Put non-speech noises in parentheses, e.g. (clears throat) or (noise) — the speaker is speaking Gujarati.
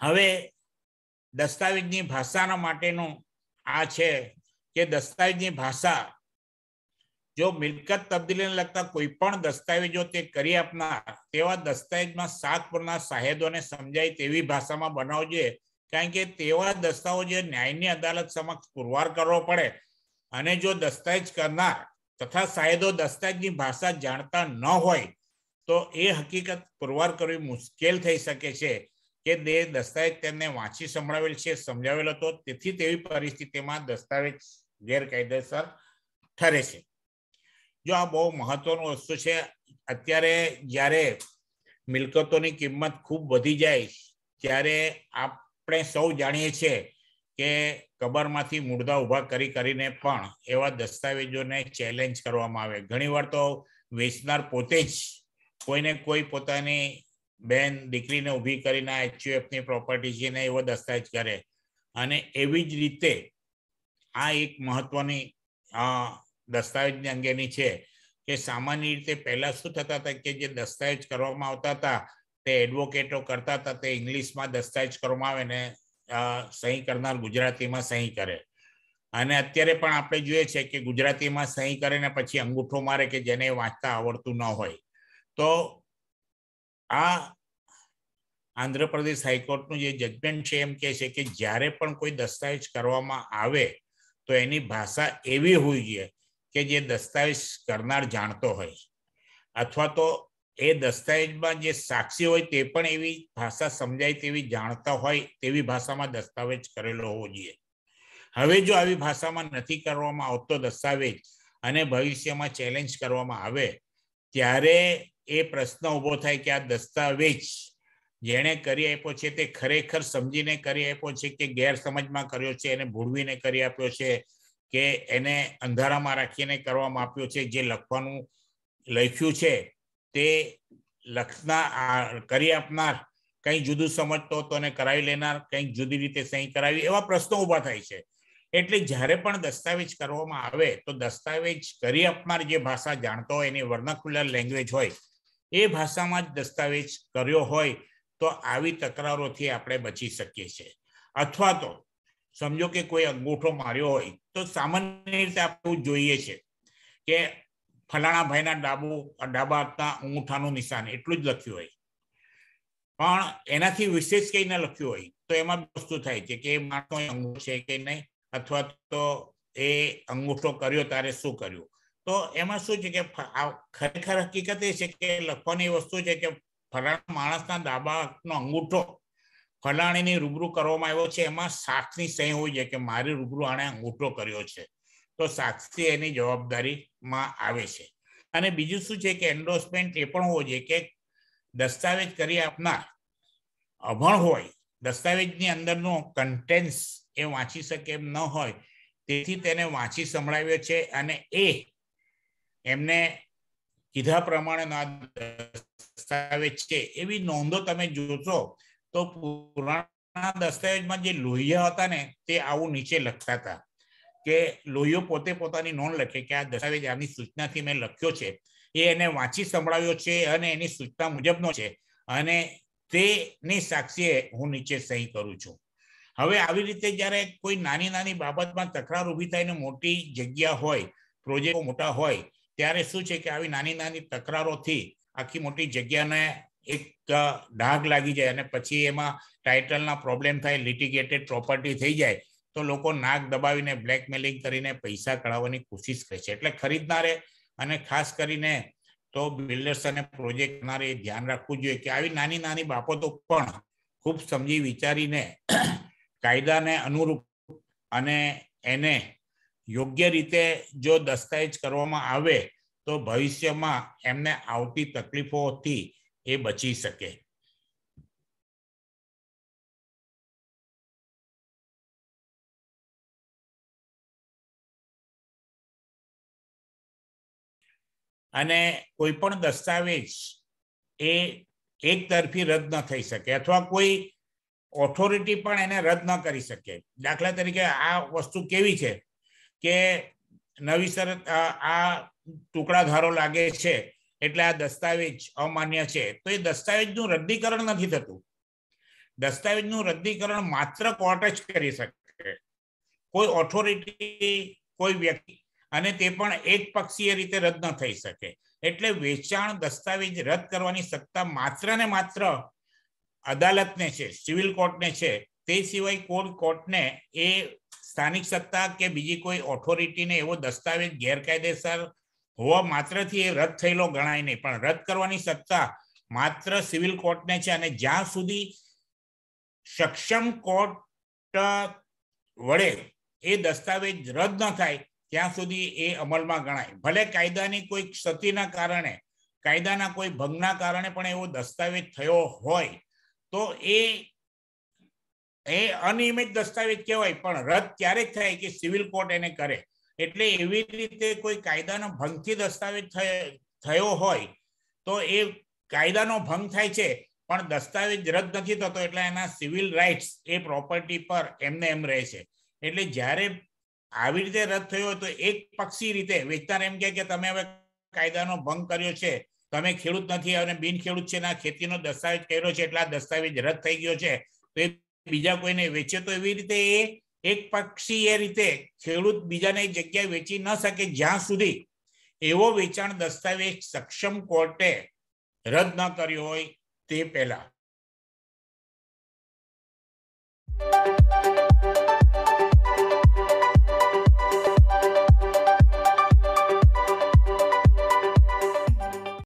હવે દસ્તાવેજની ભાષાના માટેનું આ છે કે દસ્તાવેજની ભાષા જો મિલકત તબદીલીને લગતા કોઈ પણ દસ્તાવેજો તે કરી આપનાર તેવા દસ્તાવેજમાં સાત પરના સાહેદોને સમજાય તેવી ભાષામાં બનાવજે કારણ કે તેવા દસ્તાવેજો ન્યાયની અદાલત સમક્ષ પુરવાર કરવો પડે અને જો દસ્તાવેજ કરનાર તથા સાહેદો દસ્તાવેજની ભાષા જાણતા ન હોય તો એ હકીકત પુરવાર કરવી મુશ્કેલ થઈ શકે છે કે તે દસ્તાવેજ તેમને વાંચી સંભળાવેલ છે સમજાવેલો હતો તેથી તેવી પરિસ્થિતિમાં દસ્તાવેજ ગેરકાયદેસર ઠરે છે જો આ બહુ મહત્વનું વસ્તુ છે અત્યારે જ્યારે મિલકતોની કિંમત ખૂબ વધી જાય ત્યારે આપણે સૌ જાણીએ છીએ કે કબરમાંથી મુર્દા ઊભા કરી કરીને પણ એવા દસ્તાવેજોને ચેલેન્જ કરવામાં આવે ઘણીવાર તો વેચનાર પોતે જ કોઈને કોઈ પોતાની બેન દીકરીને ઊભી કરીને આ એચયુએફની પ્રોપર્ટી છે ને એવો દસ્તાવેજ કરે અને એવી જ રીતે આ એક મહત્વની દસ્તાવેજની અંગેની છે કે સામાન્ય રીતે પહેલાં શું થતા હતા કે જે દસ્તાવેજ કરવામાં આવતા હતા તે એડવોકેટો કરતા હતા તે ઇંગ્લિશમાં દસ્તાવેજ કરવામાં આવે ને સહી કરનાર ગુજરાતીમાં સહી કરે અને અત્યારે પણ આપણે જોઈએ છે કે ગુજરાતીમાં સહી કરે ને પછી અંગૂઠો મારે કે જેને વાંચતા આવડતું ન હોય તો આ આંધ્રપ્રદેશ હાઈકોર્ટનું જે જજમેન્ટ છે એમ કહે છે કે જ્યારે પણ કોઈ દસ્તાવેજ કરવામાં આવે તો એની ભાષા એવી હોવી જોઈએ કે જે દસ્તાવેજ કરનાર જાણતો હોય અથવા તો એ દસ્તાવેજમાં જે સાક્ષી હોય તે પણ એવી ભાષા સમજાય તેવી જાણતા હોય તેવી ભાષામાં દસ્તાવેજ કરેલો હોવો જોઈએ હવે જો આવી ભાષામાં નથી કરવામાં આવતો દસ્તાવેજ અને ભવિષ્યમાં ચેલેન્જ કરવામાં આવે ત્યારે એ પ્રશ્ન ઊભો થાય કે આ દસ્તાવેજ જેણે કરી આપ્યો છે તે ખરેખર સમજીને કરી આપ્યો છે કે ગેરસમજમાં કર્યો છે એને ભૂળવીને કરી આપ્યો છે કે એને અંધારામાં રાખીને કરવામાં આપ્યો છે જે લખવાનું લખ્યું છે તે લખના કરી આપનાર કંઈ જુદું સમજતો તો એને કરાવી લેનાર કંઈક જુદી રીતે સહી કરાવી એવા પ્રશ્નો ઊભા થાય છે એટલે જ્યારે પણ દસ્તાવેજ કરવામાં આવે તો દસ્તાવેજ કરી આપનાર જે ભાષા જાણતો હોય એની વર્ણકુલર લેંગ્વેજ હોય એ ભાષામાં જ દસ્તાવેજ કર્યો હોય તો આવી તકરારોથી આપણે બચી શકીએ છીએ અથવા તો સમજો કે કોઈ અંગૂઠો માર્યો હોય તો સામાન્ય રીતે આપણે જોઈએ છે કે ફલાણા ભાઈના ડાબુ ડાબા અંગૂઠાનું નિશાન એટલું જ લખ્યું હોય પણ એનાથી વિશેષ કંઈ ન લખ્યું હોય તો એમાં વસ્તુ થાય છે કે એ માણસો અંગૂઠો છે કે નહીં અથવા તો એ અંગૂઠો કર્યો ત્યારે શું કર્યું તો એમાં શું છે કે ખરેખર હકીકત એ છે કે લખવાની વસ્તુ છે કે ફલાણા માણસના દાબાનો અંગૂઠો ફલાણીની રૂબરૂ કરવામાં આવ્યો છે એમાં સાક્ષી સહી હોય છે કે મારી રૂબરૂ આણે અંગૂઠો કર્યો છે તો સાક્ષી એની જવાબદારીમાં આવે છે અને બીજું શું છે કે એન્ડોર્સમેન્ટ એ પણ હોવો જોઈએ કે દસ્તાવેજ કરી આપનાર અભણ હોય દસ્તાવેજની અંદરનો કન્ટેન્સ એ વાંચી શકે એમ ન હોય તેથી તેને વાંચી સંભળાવ્યો છે અને એ એમને કીધા પ્રમાણેના દસ્તાવેજ છે એવી નોંધો તમે જોશો તો પુરાણા દસ્તાવેજમાં જે લોહિયા હતા ને તે આવું નીચે લખતા હતા કે લોહીઓ પોતે પોતાની નોંધ લખે કે આ દસ્તાવેજ આની સૂચનાથી મેં લખ્યો છે એ એને વાંચી સંભળાવ્યો છે અને એની સૂચના મુજબનો છે અને તેની સાક્ષીએ હું નીચે સહી કરું છું હવે આવી રીતે જ્યારે કોઈ નાની નાની બાબતમાં તકરાર ઊભી થાય મોટી જગ્યા હોય પ્રોજેક્ટ મોટા હોય ત્યારે શું છે કે આવી નાની નાની તકરારોથી આખી મોટી જગ્યાને એક ડાઘ લાગી જાય અને પછી એમાં ટાઇટલના પ્રોબ્લેમ થાય લિટિગેટેડ પ્રોપર્ટી થઈ જાય તો લોકો નાક દબાવીને બ્લેકમેલિંગ કરીને પૈસા કઢાવવાની કોશિશ કરે છે એટલે ખરીદનારે અને ખાસ કરીને તો બિલ્ડર્સ અને પ્રોજેક્ટ એ ધ્યાન રાખવું જોઈએ કે આવી નાની નાની બાબતો પણ ખૂબ સમજી વિચારીને (clears throat) કાયદાને અનુરૂપ અને એને યોગ્ય રીતે જો દસ્તાવેજ કરવામાં આવે તો ભવિષ્યમાં એમને આવતી તકલીફોથી એ બચી શકે અને કોઈ પણ દસ્તાવેજ એ એક તરફી રદ ન થઈ શકે અથવા કોઈ ઓથોરિટી પણ એને રદ ન કરી શકે દાખલા તરીકે આ વસ્તુ કેવી છે કે નવી શરત આ ટુકડાધારો લાગે છે એટલે આ દસ્તાવેજ અમાન્ય છે તો એ દસ્તાવેજનું રદ્દીકરણ નથી થતું દસ્તાવેજનું રદ્દીકરણ માત્ર કોર્ટ જ કરી શકે કોઈ ઓથોરિટી કોઈ વ્યક્તિ અને તે પણ એક પક્ષીય રીતે રદ ન થઈ શકે એટલે વેચાણ દસ્તાવેજ રદ કરવાની સત્તા માત્ર ને માત્ર અદાલતને છે સિવિલ કોર્ટને છે તે સિવાય કોઈ કોર્ટને એ સ્થાનિક સત્તા કે બીજી કોઈ ઓથોરિટીને એવો દસ્તાવેજ ગેરકાયદેસર હોવા માત્રથી એ રદ થયેલો ગણાય નહીં પણ રદ કરવાની સત્તા માત્ર સિવિલ કોર્ટને છે અને જ્યાં સુધી સક્ષમ કોર્ટ વડે એ દસ્તાવેજ રદ ન થાય ત્યાં સુધી એ અમલમાં ગણાય ભલે કાયદાની કોઈ ક્ષતિના કારણે કાયદાના કોઈ ભંગના કારણે પણ એવો દસ્તાવેજ થયો હોય તો એ એ અનિયમિત દસ્તાવેજ કહેવાય પણ રદ ક્યારે જ થાય કે સિવિલ કોર્ટ એને કરે એટલે એવી રીતે કોઈ કાયદાનો ભંગથી દસ્તાવેજ થયો હોય તો એ કાયદાનો ભંગ થાય છે પણ દસ્તાવેજ રદ નથી થતો એટલે એના સિવિલ રાઇટ્સ એ પ્રોપર્ટી પર એમને એમ રહે છે એટલે જ્યારે આવી રીતે રદ થયો હોય તો એક પક્ષી રીતે વેચનાર એમ કે તમે હવે કાયદાનો ભંગ કર્યો છે તમે ખેડૂત નથી અને બિન ખેડૂત છે ના ખેતીનો દસ્તાવેજ કર્યો છે એટલે આ દસ્તાવેજ રદ થઈ ગયો છે તો એ બીજા કોઈને વેચે તો એવી રીતે એ એક પક્ષીય રીતે ખેડૂત બીજાને જગ્યાએ વેચી ન શકે જ્યાં સુધી એવો વેચાણ દસ્તાવેજ સક્ષમ કોર્ટે રદ ન કર્યો હોય તે પહેલા